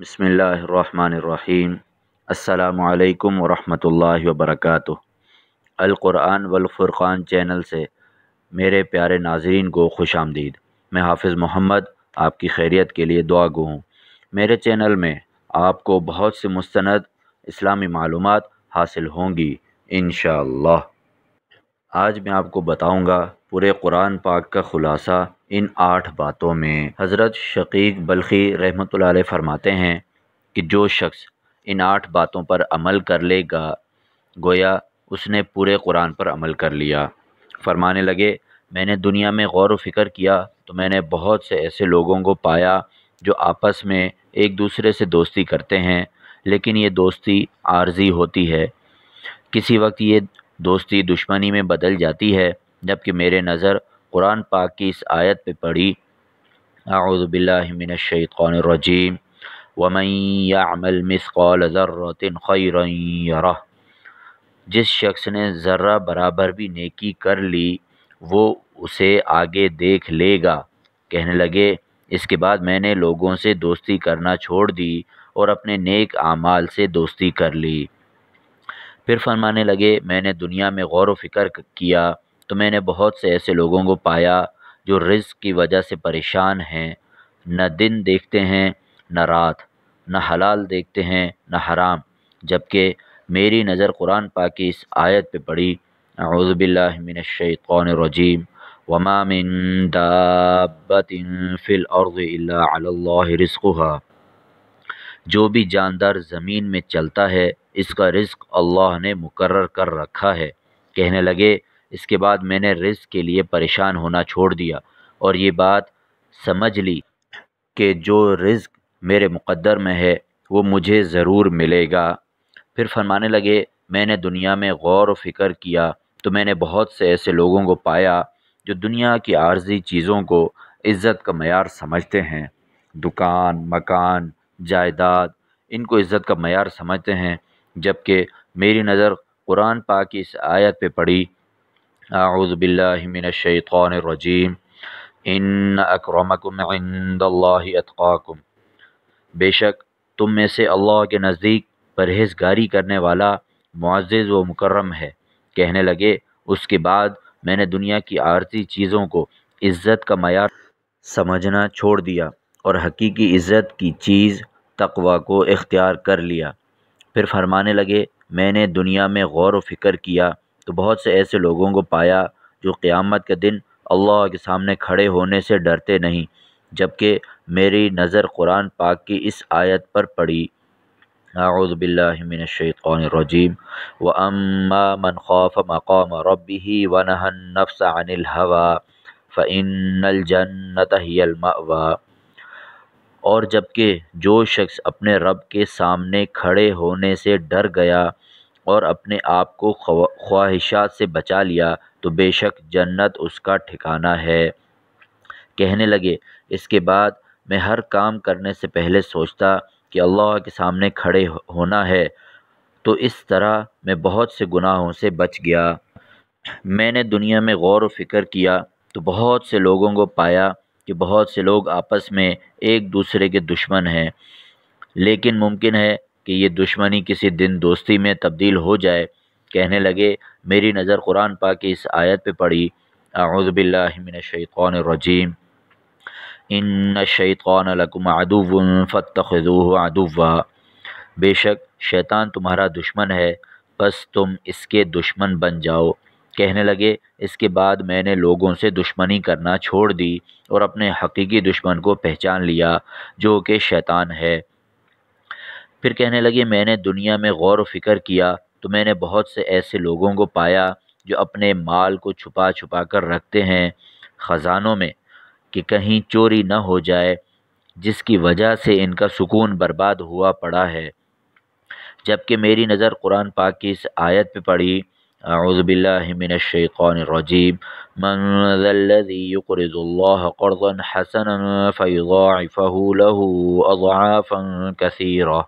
بسم اللہ الرحمن الرحیم السلام علیکم ورحمۃ اللہ وبرکاتہ القرآن والفرقان چینل سے میرے پیارے ناظرین کو خوش آمدید میں حافظ محمد آپ کی خیریت کے لیے دعا گو ہوں میرے چینل میں آپ کو بہت سے مستند اسلامی معلومات حاصل ہوں گی انشاءاللہ اللہ آج میں آپ کو بتاؤں گا پورے قرآن پاک کا خلاصہ ان آٹھ باتوں میں حضرت شقیق بلخی اللہ علیہ فرماتے ہیں کہ جو شخص ان آٹھ باتوں پر عمل کر لے گا گویا اس نے پورے قرآن پر عمل کر لیا فرمانے لگے میں نے دنیا میں غور و فکر کیا تو میں نے بہت سے ایسے لوگوں کو پایا جو آپس میں ایک دوسرے سے دوستی کرتے ہیں لیکن یہ دوستی عارضی ہوتی ہے کسی وقت یہ دوستی دشمنی میں بدل جاتی ہے جبکہ میرے نظر قرآن پاک کی اس آیت پہ پڑھی اعوذ باللہ من الشیطان الرجیم ومن یعمل مثقال ذرت خیرا یرہ جس شخص نے ذرہ برابر بھی نیکی کر لی وہ اسے آگے دیکھ لے گا کہنے لگے اس کے بعد میں نے لوگوں سے دوستی کرنا چھوڑ دی اور اپنے نیک اعمال سے دوستی کر لی پھر فرمانے لگے میں نے دنیا میں غور و فکر کیا تو میں نے بہت سے ایسے لوگوں کو پایا جو رزق کی وجہ سے پریشان ہیں نہ دن دیکھتے ہیں نہ رات نہ حلال دیکھتے ہیں نہ حرام جبکہ میری نظر قرآن پاکی اس آیت پہ پڑی اعوذ باللہ من الشیطان الرجیم وما من دابت فی الارض الا علی اللہ رزقها جو بھی جاندار زمین میں چلتا ہے اس کا رزق اللہ نے مقرر کر رکھا ہے کہنے لگے اس کے بعد میں نے رزق کے لیے پریشان ہونا چھوڑ دیا اور یہ بات سمجھ لی کہ جو رزق میرے مقدر میں ہے وہ مجھے ضرور ملے گا پھر فرمانے لگے میں نے دنیا میں غور و فکر کیا تو میں نے بہت سے ایسے لوگوں کو پایا جو دنیا کی عارضی چیزوں کو عزت کا معیار سمجھتے ہیں دکان مکان جائیداد ان کو عزت کا معیار سمجھتے ہیں جبکہ میری نظر قرآن پاک کی اس آیت پہ پڑی اعوذ باللہ من الشیطان الرجیم ان اکرمکم عند اللہ اتقاکم بے شک تم میں سے اللہ کے نزدیک پرہیزگاری کرنے والا معزز و مکرم ہے کہنے لگے اس کے بعد میں نے دنیا کی عارضی چیزوں کو عزت کا معیار سمجھنا چھوڑ دیا اور حقیقی عزت کی چیز تقوی کو اختیار کر لیا پھر فرمانے لگے میں نے دنیا میں غور و فکر کیا تو بہت سے ایسے لوگوں کو پایا جو قیامت کے دن اللہ کے سامنے کھڑے ہونے سے ڈرتے نہیں جبکہ میری نظر قرآن پاک کی اس آیت پر پڑی اعوذ باللہ من الشیطان الرجیم وَأَمَّا مَنْ خَافَ مَقَامَ رَبِّهِ وَنَهَا النَّفْسَ عَنِ الْهَوَى فَإِنَّ الْجَنَّةَ هِيَ الْمَأْوَى اور جبکہ جو شخص اپنے رب کے سامنے کھڑے ہونے سے ڈر گیا اور اپنے آپ کو خواہشات سے بچا لیا تو بے شک جنت اس کا ٹھکانہ ہے کہنے لگے اس کے بعد میں ہر کام کرنے سے پہلے سوچتا کہ اللہ کے سامنے کھڑے ہونا ہے تو اس طرح میں بہت سے گناہوں سے بچ گیا میں نے دنیا میں غور و فکر کیا تو بہت سے لوگوں کو پایا کہ بہت سے لوگ آپس میں ایک دوسرے کے دشمن ہیں لیکن ممکن ہے کہ یہ دشمنی کسی دن دوستی میں تبدیل ہو جائے کہنے لگے میری نظر قرآن پاک کی اس آیت پہ پڑی اعوذ باللہ من الشیطان الرجیم ان الشیطان لکم عدو فاتخذوه عدو بے شک شیطان تمہارا دشمن ہے بس تم اس کے دشمن بن جاؤ کہنے لگے اس کے بعد میں نے لوگوں سے دشمنی کرنا چھوڑ دی اور اپنے حقیقی دشمن کو پہچان لیا جو کہ شیطان ہے پھر کہنے لگے میں نے دنیا میں غور و فکر کیا تو میں نے بہت سے ایسے لوگوں کو پایا جو اپنے مال کو چھپا چھپا کر رکھتے ہیں خزانوں میں کہ کہیں چوری نہ ہو جائے جس کی وجہ سے ان کا سکون برباد ہوا پڑا ہے جبکہ میری نظر قرآن پاک کی اس آیت پہ پڑی اعوذ باللہ من الرجیم من ذا الذی یقرض اللہ قرضا حسنا فیضاعفہ اضعافا کثیرہ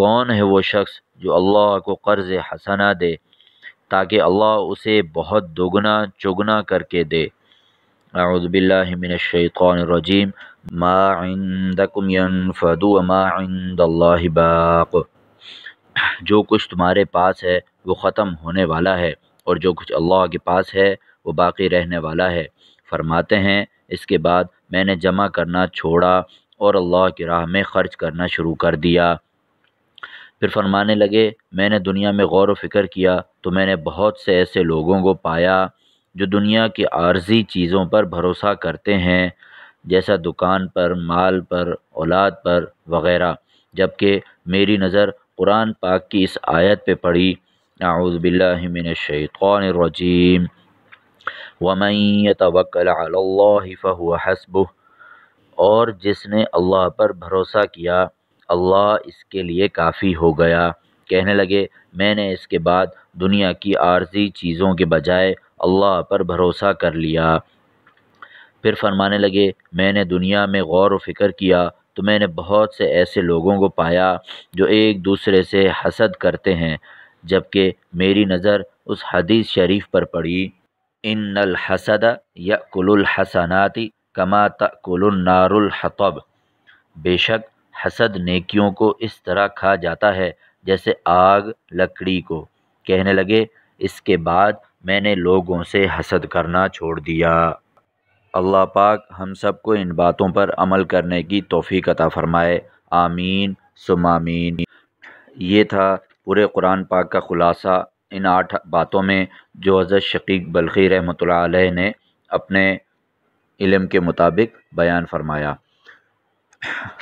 کون ہے وہ شخص جو اللہ کو قرض حسنہ دے تاکہ اللہ اسے بہت دگنا چگنا کر کے دے اعوذ باللہ من الشیطان الرجیم ما عندکم ينفد وما عند اللہ باق جو کچھ تمہارے پاس ہے وہ ختم ہونے والا ہے اور جو کچھ اللہ کے پاس ہے وہ باقی رہنے والا ہے فرماتے ہیں اس کے بعد میں نے جمع کرنا چھوڑا اور اللہ کی راہ میں خرچ کرنا شروع کر دیا پھر فرمانے لگے میں نے دنیا میں غور و فکر کیا تو میں نے بہت سے ایسے لوگوں کو پایا جو دنیا کی عارضی چیزوں پر بھروسہ کرتے ہیں جیسا دکان پر مال پر اولاد پر وغیرہ جبکہ میری نظر قرآن پاک کی اس آیت پہ پڑی اعوذ باللہ من الشیطان الرجیم یتوکل علی اللہ فہو حسبہ اور جس نے اللہ پر بھروسہ کیا اللہ اس کے لیے کافی ہو گیا کہنے لگے میں نے اس کے بعد دنیا کی عارضی چیزوں کے بجائے اللہ پر بھروسہ کر لیا پھر فرمانے لگے میں نے دنیا میں غور و فکر کیا تو میں نے بہت سے ایسے لوگوں کو پایا جو ایک دوسرے سے حسد کرتے ہیں جبکہ میری نظر اس حدیث شریف پر پڑی ان الحسد یا کل الحسناتی الحطب بے شک حسد نیکیوں کو اس طرح کھا جاتا ہے جیسے آگ لکڑی کو کہنے لگے اس کے بعد میں نے لوگوں سے حسد کرنا چھوڑ دیا اللہ پاک ہم سب کو ان باتوں پر عمل کرنے کی توفیق عطا فرمائے آمین سمامین یہ تھا پورے قرآن پاک کا خلاصہ ان آٹھ باتوں میں جو حضرت شقیق بلخی رحمۃ اللہ علیہ نے اپنے علم کے مطابق بیان فرمایا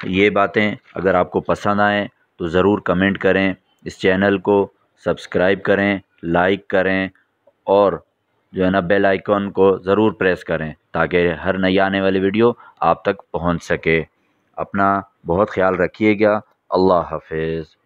یہ باتیں اگر آپ کو پسند آئیں تو ضرور کمنٹ کریں اس چینل کو سبسکرائب کریں لائک کریں اور جو ہے نا بیل آئیکن کو ضرور پریس کریں تاکہ ہر نئی آنے والی ویڈیو آپ تک پہنچ سکے اپنا بہت خیال رکھیے گا اللہ حافظ